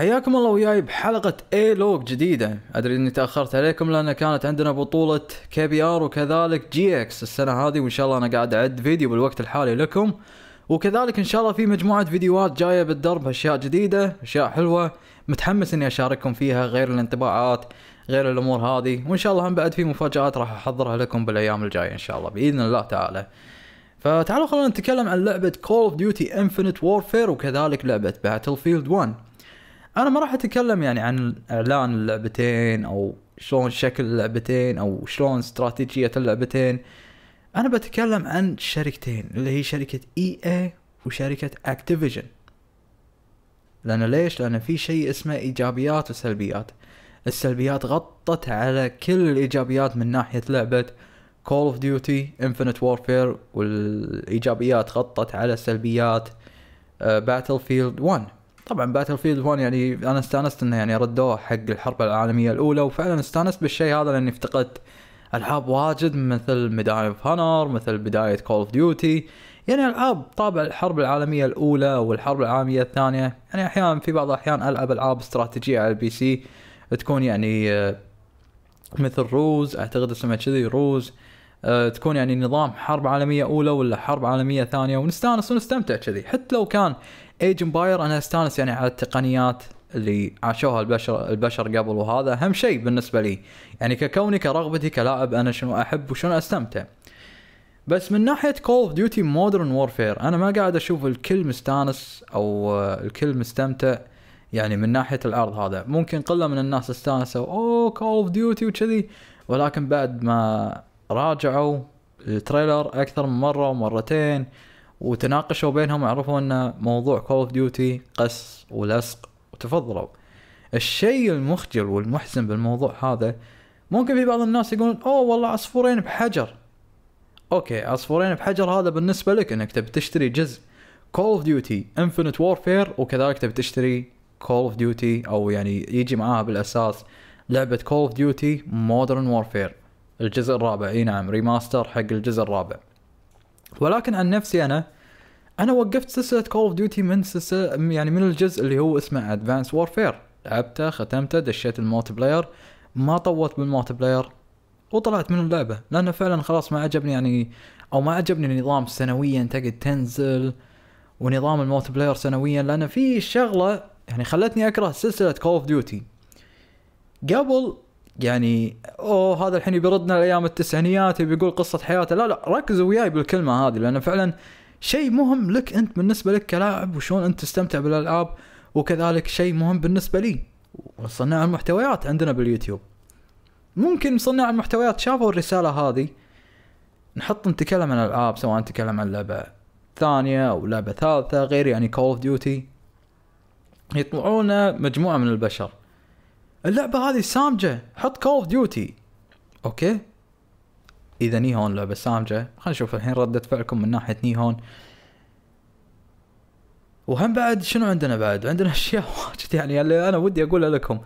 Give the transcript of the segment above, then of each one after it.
حياكم الله وياي بحلقة اي لوج جديدة ادري اني تأخرت عليكم لان كانت عندنا بطولة كي بي ار وكذلك جي اكس السنة هذه وان شاء الله انا قاعد اعد فيديو بالوقت الحالي لكم وكذلك ان شاء الله في مجموعة فيديوهات جاية بالدرب اشياء جديدة اشياء حلوة متحمس اني اشارككم فيها غير الانطباعات غير الامور هذه وان شاء الله هم بعد في مفاجآت راح احضرها لكم بالايام الجاية ان شاء الله باذن الله تعالى فتعالوا خلونا نتكلم عن لعبة كول اوف ديوتي انفينيت وورفير وكذلك لعبة باتل فيلد 1 انا ما راح اتكلم يعني عن اعلان اللعبتين او شلون شكل اللعبتين او شلون استراتيجيه اللعبتين انا بتكلم عن شركتين اللي هي شركه اي اي وشركه اكتيفيجن لان ليش لان في شيء اسمه ايجابيات وسلبيات السلبيات غطت على كل الايجابيات من ناحيه لعبه كول اوف ديوتي انفنت وورفير والايجابيات غطت على سلبيات باتل فيلد 1 طبعا باتل فيلد 1 يعني انا استانست انه يعني ردوه حق الحرب العالميه الاولى وفعلا استانست بالشيء هذا لاني افتقدت العاب واجد مثل ميدان اوف هانر مثل بدايه كول اوف ديوتي يعني العاب طابع الحرب العالميه الاولى والحرب العالميه الثانيه يعني احيانا في بعض الاحيان العب العاب استراتيجيه على البي سي تكون يعني آه، مثل روز اعتقد اسمها كذي روز آه، تكون يعني نظام حرب عالميه اولى ولا حرب عالميه ثانيه ونستانس ونستمتع كذي حتى لو كان ايج امباير انا استانس يعني على التقنيات اللي عاشوها البشر البشر قبل وهذا اهم شيء بالنسبه لي يعني ككوني كرغبتي كلاعب انا شنو احب وشنو استمتع بس من ناحيه كول اوف ديوتي مودرن وورفير انا ما قاعد اشوف الكل مستانس او الكل مستمتع يعني من ناحيه العرض هذا ممكن قله من الناس استانسوا اوه كول اوف ديوتي وكذي ولكن بعد ما راجعوا التريلر اكثر من مره ومرتين وتناقشوا بينهم وعرفوا ان موضوع كول اوف ديوتي قس ولصق وتفضلوا الشيء المخجل والمحزن بالموضوع هذا ممكن في بعض الناس يقولون اوه والله عصفورين بحجر اوكي عصفورين بحجر هذا بالنسبه لك انك تبي تشتري جزء كول اوف ديوتي انفنت وورفير وكذلك تبي تشتري كول اوف ديوتي او يعني يجي معاها بالاساس لعبه كول اوف ديوتي مودرن وورفير الجزء الرابع اي نعم ريماستر حق الجزء الرابع ولكن عن نفسي انا انا وقفت سلسله كول اوف ديوتي من سلسله يعني من الجزء اللي هو اسمه ادفانس وورفير لعبته ختمته دشيت المالتي بلاير ما طولت بالمالتي بلاير وطلعت من اللعبه لانه فعلا خلاص ما عجبني يعني او ما عجبني النظام سنويا تقعد تنزل ونظام المالتي بلاير سنويا لان في شغله يعني خلتني اكره سلسله كول اوف ديوتي قبل يعني اوه هذا الحين بيردنا لايام التسعينيات بيقول قصه حياته لا لا ركزوا وياي بالكلمه هذه لان فعلا شيء مهم لك انت بالنسبه لك كلاعب وشلون انت تستمتع بالالعاب وكذلك شيء مهم بالنسبه لي وصناع المحتويات عندنا باليوتيوب ممكن صناع المحتويات شافوا الرساله هذه نحط نتكلم عن العاب سواء نتكلم عن لعبه ثانيه او لعبه ثالثه غير يعني كول اوف ديوتي يطلعون مجموعه من البشر اللعبه هذه سامجه حط كول اوف ديوتي اوكي اذا نيهون لعبه سامجه خلينا نشوف الحين رده فعلكم من ناحيه نيهون وهم بعد شنو عندنا بعد عندنا اشياء واجد يعني اللي انا ودي اقولها لكم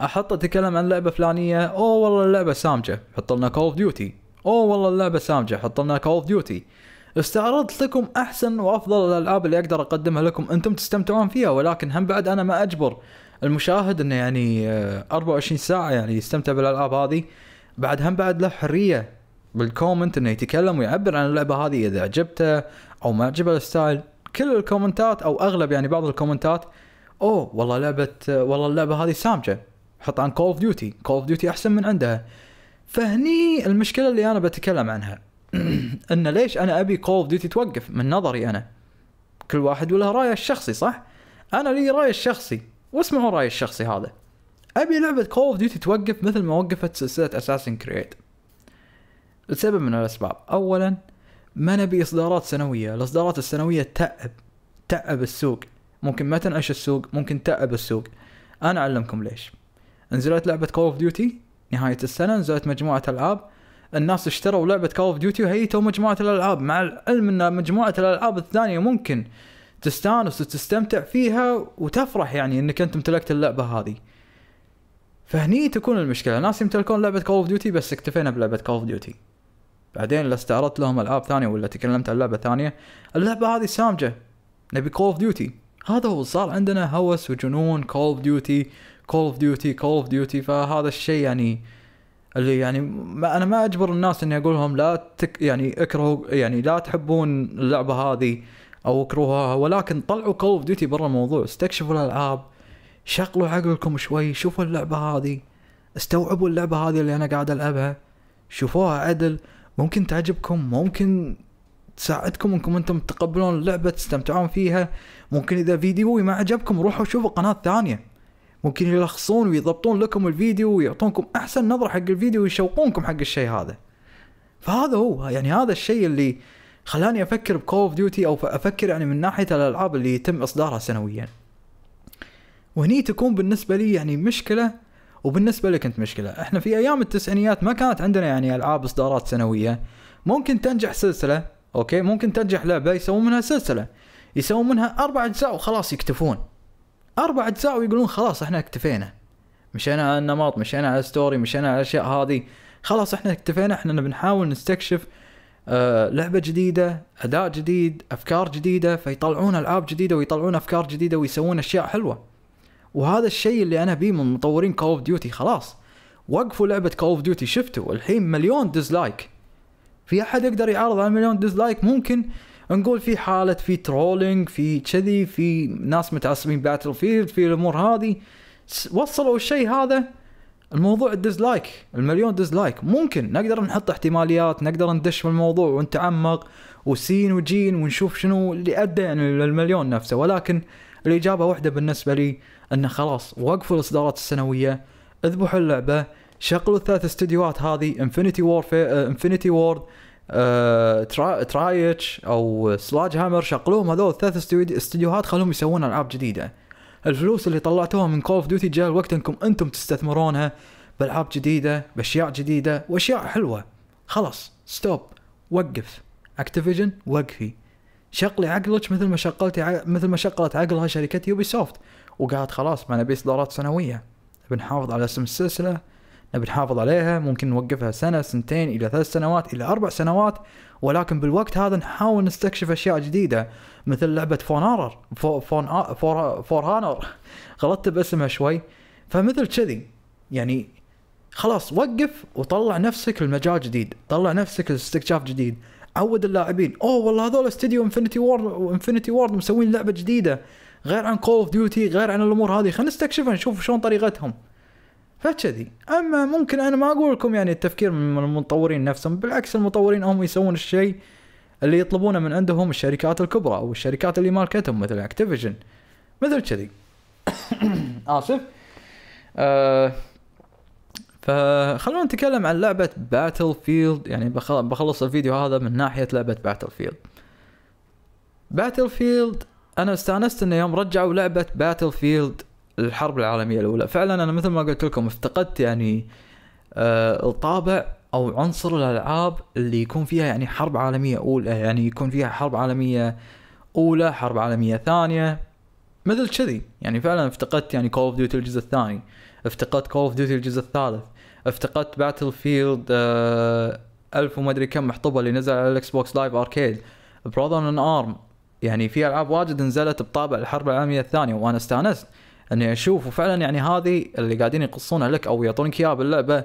احط اتكلم عن لعبه فلانيه اوه والله اللعبه سامجه حط لنا كول اوف ديوتي اوه والله اللعبه سامجه حط لنا كول اوف ديوتي استعرضت لكم احسن وافضل الالعاب اللي اقدر اقدمها لكم انتم تستمتعون فيها ولكن هم بعد انا ما اجبر المشاهد انه يعني 24 آه، ساعه يعني يستمتع بالالعاب هذه بعد هم بعد له حريه بالكومنت انه يتكلم ويعبر عن اللعبه هذه اذا عجبته او ما عجبه الستايل كل الكومنتات او اغلب يعني بعض الكومنتات اوه والله لعبه آه، والله اللعبه هذه سامجه حط عن كول اوف ديوتي كول اوف ديوتي احسن من عندها فهني المشكله اللي انا بتكلم عنها ان ليش انا ابي كول اوف ديوتي توقف من نظري انا كل واحد وله رايه الشخصي صح انا لي رايي الشخصي واسمعوا رايي الشخصي هذا ابي لعبه كول اوف ديوتي توقف مثل ما وقفت سلسله اساسن كريد لسبب من الاسباب اولا ما نبي اصدارات سنويه الاصدارات السنويه تعب تعب السوق ممكن ما تنعش السوق ممكن تعب السوق انا اعلمكم ليش نزلت لعبه كول اوف ديوتي نهايه السنه نزلت مجموعه العاب الناس اشتروا لعبه كول اوف ديوتي وهيتوا مجموعه الالعاب مع العلم ان مجموعه الالعاب الثانيه ممكن تستانس وتستمتع فيها وتفرح يعني انك انت امتلكت اللعبه هذه فهني تكون المشكله ناس يمتلكون لعبه كول اوف ديوتي بس اكتفينا بلعبه كول اوف ديوتي بعدين لو استعرضت لهم العاب ثانيه ولا تكلمت عن لعبه ثانيه اللعبه هذه سامجه نبي كول اوف ديوتي هذا هو صار عندنا هوس وجنون كول اوف ديوتي كول اوف ديوتي كول اوف ديوتي فهذا الشيء يعني اللي يعني ما انا ما اجبر الناس اني اقول لهم لا تك يعني اكرهوا يعني لا تحبون اللعبه هذه او اكرهوها ولكن طلعوا كول اوف ديوتي برا الموضوع استكشفوا الالعاب شغلوا عقلكم شوي شوفوا اللعبه هذه استوعبوا اللعبه هذه اللي انا قاعد العبها شوفوها عدل ممكن تعجبكم ممكن تساعدكم انكم انتم تقبلون اللعبه تستمتعون فيها ممكن اذا فيديوي ما عجبكم روحوا شوفوا قناه ثانيه ممكن يلخصون ويضبطون لكم الفيديو ويعطونكم احسن نظره حق الفيديو ويشوقونكم حق الشيء هذا فهذا هو يعني هذا الشيء اللي خلاني افكر بكول اوف ديوتي او افكر يعني من ناحيه الالعاب اللي يتم اصدارها سنويا وهني تكون بالنسبه لي يعني مشكله وبالنسبه لك انت مشكله احنا في ايام التسعينيات ما كانت عندنا يعني العاب اصدارات سنويه ممكن تنجح سلسله اوكي ممكن تنجح لعبه يسوون منها سلسله يسوون منها اربع اجزاء وخلاص يكتفون اربع اجزاء ويقولون خلاص احنا اكتفينا مشينا على النمط مشينا على الستوري مشينا على الاشياء هذه خلاص احنا اكتفينا احنا بنحاول نستكشف آه، لعبه جديده اداء جديد افكار جديده فيطلعون العاب جديده ويطلعون افكار جديده ويسوون اشياء حلوه وهذا الشيء اللي انا بيه من مطورين كول اوف ديوتي خلاص وقفوا لعبه كول اوف ديوتي شفتوا الحين مليون ديزلايك في احد يقدر يعارض على مليون ديزلايك ممكن نقول في حاله في ترولينج في كذي في ناس متعصبين باتل فيلد في الامور هذه وصلوا الشيء هذا الموضوع الديزلايك المليون ديزلايك ممكن نقدر نحط احتماليات نقدر ندش في الموضوع ونتعمق وسين وجين ونشوف شنو اللي ادى يعني للمليون نفسه ولكن الاجابه واحده بالنسبه لي انه خلاص وقفوا الاصدارات السنويه اذبحوا اللعبه شغلوا الثلاث استديوهات هذه انفنتي وور انفنتي وورد ترايتش او سلاج هامر شغلوهم هذول الثلاث استديوهات خلوهم يسوون العاب جديده الفلوس اللي طلعتوها من كول اوف ديوتي جاء الوقت انكم انتم تستثمرونها بالعاب جديده باشياء جديده واشياء حلوه خلاص ستوب وقف اكتيفيجن وقفي شقلي عقلك مثل ما شقلتي ع... مثل ما شقلت عقلها شركه يوبي سوفت وقاعد خلاص نبي اصدارات سنويه بنحافظ على اسم السلسله نبي نحافظ عليها ممكن نوقفها سنة سنتين إلى ثلاث سنوات إلى أربع سنوات ولكن بالوقت هذا نحاول نستكشف أشياء جديدة مثل لعبة فون هانر فون فور, فور هانر غلطت باسمها شوي فمثل كذي يعني خلاص وقف وطلع نفسك المجال جديد طلع نفسك الاستكشاف جديد عود اللاعبين اوه والله هذول استديو انفنتي وورد وانفنتي وورد مسوين لعبه جديده غير عن كول اوف ديوتي غير عن الامور هذه خلينا نستكشفها نشوف شلون طريقتهم فكذي اما ممكن انا ما اقول لكم يعني التفكير من المطورين نفسهم بالعكس المطورين هم يسوون الشيء اللي يطلبونه من عندهم الشركات الكبرى او الشركات اللي مالكتهم مثل اكتيفيجن مثل كذي اسف آه فخلونا نتكلم عن لعبة باتل فيلد يعني بخلص الفيديو هذا من ناحية لعبة باتل فيلد باتل فيلد انا استانست انه يوم رجعوا لعبة باتل فيلد الحرب العالميه الاولى فعلا انا مثل ما قلت لكم افتقدت يعني آه، الطابع او عنصر الالعاب اللي يكون فيها يعني حرب عالميه اولى يعني يكون فيها حرب عالميه اولى حرب عالميه ثانيه مثل كذي يعني فعلا افتقدت يعني كول اوف ديوتي الجزء الثاني افتقدت كول اوف ديوتي الجزء الثالث افتقدت باتل آه، فيلد ألف وما ادري كم محطوبه اللي نزل على الاكس بوكس لايف اركيد براذر ان ارم يعني في العاب واجد نزلت بطابع الحرب العالميه الثانيه وانا استانست اني اشوف وفعلا يعني هذه اللي قاعدين يقصونها لك او يعطونك اياها باللعبه هي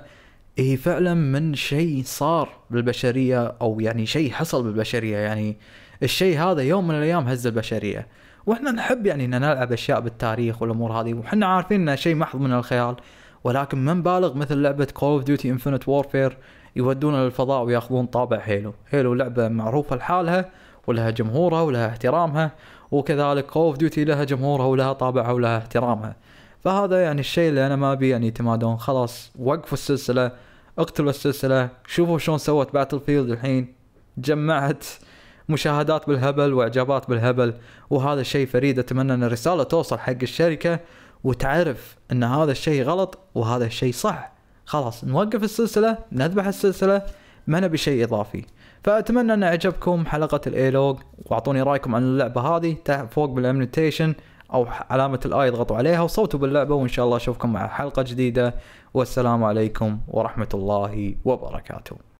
إيه فعلا من شيء صار بالبشريه او يعني شيء حصل بالبشريه يعني الشيء هذا يوم من الايام هز البشريه واحنا نحب يعني ان نلعب اشياء بالتاريخ والامور هذه وحنا عارفين انه شيء محض من الخيال ولكن ما نبالغ مثل لعبه كول اوف ديوتي انفنت وورفير يودون للفضاء وياخذون طابع هيلو هيلو لعبه معروفه لحالها ولها جمهورها ولها احترامها وكذلك كول اوف ديوتي لها جمهورها ولها طابعها ولها احترامها فهذا يعني الشيء اللي انا ما ابي يعني يتمادون خلاص وقفوا السلسله اقتلوا السلسله شوفوا شلون سوت باتل فيلد الحين جمعت مشاهدات بالهبل واعجابات بالهبل وهذا شيء فريد اتمنى ان الرساله توصل حق الشركه وتعرف ان هذا الشيء غلط وهذا الشيء صح خلاص نوقف السلسله نذبح السلسله ما نبي شيء اضافي فاتمنى ان اعجبكم حلقه الايلوج واعطوني رايكم عن اللعبه هذه فوق بالامنيتيشن او علامه الاي اضغطوا عليها وصوتوا باللعبه وان شاء الله اشوفكم مع حلقه جديده والسلام عليكم ورحمه الله وبركاته